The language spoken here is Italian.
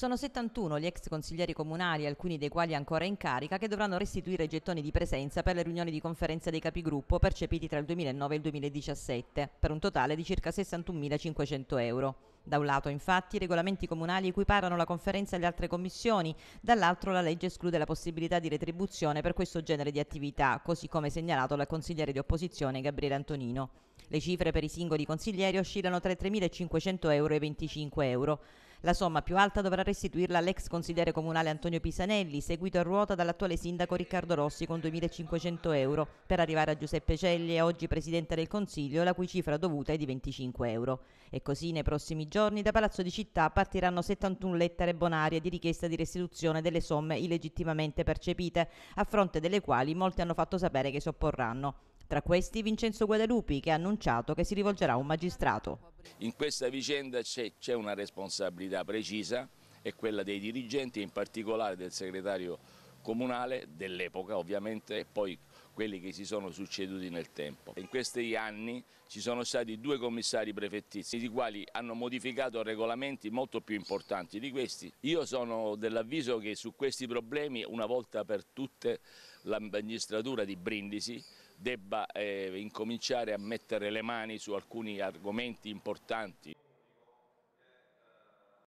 Sono 71 gli ex consiglieri comunali, alcuni dei quali ancora in carica, che dovranno restituire i gettoni di presenza per le riunioni di conferenza dei capigruppo percepiti tra il 2009 e il 2017, per un totale di circa 61.500 euro. Da un lato, infatti, i regolamenti comunali equiparano la conferenza alle altre commissioni, dall'altro la legge esclude la possibilità di retribuzione per questo genere di attività, così come segnalato dal consigliere di opposizione Gabriele Antonino. Le cifre per i singoli consiglieri oscillano tra i 3.500 euro e i 25 euro. La somma più alta dovrà restituirla all'ex consigliere comunale Antonio Pisanelli, seguito a ruota dall'attuale sindaco Riccardo Rossi con 2.500 euro, per arrivare a Giuseppe Celli, oggi presidente del Consiglio, la cui cifra dovuta è di 25 euro. E così nei prossimi giorni da Palazzo di Città partiranno 71 lettere bonarie di richiesta di restituzione delle somme illegittimamente percepite, a fronte delle quali molti hanno fatto sapere che si opporranno. Tra questi Vincenzo Guadalupi che ha annunciato che si rivolgerà a un magistrato. In questa vicenda c'è una responsabilità precisa, è quella dei dirigenti, in particolare del segretario comunale dell'epoca ovviamente e poi quelli che si sono succeduti nel tempo. In questi anni ci sono stati due commissari prefettizi, i quali hanno modificato regolamenti molto più importanti di questi. Io sono dell'avviso che su questi problemi una volta per tutte la magistratura di Brindisi debba eh, incominciare a mettere le mani su alcuni argomenti importanti.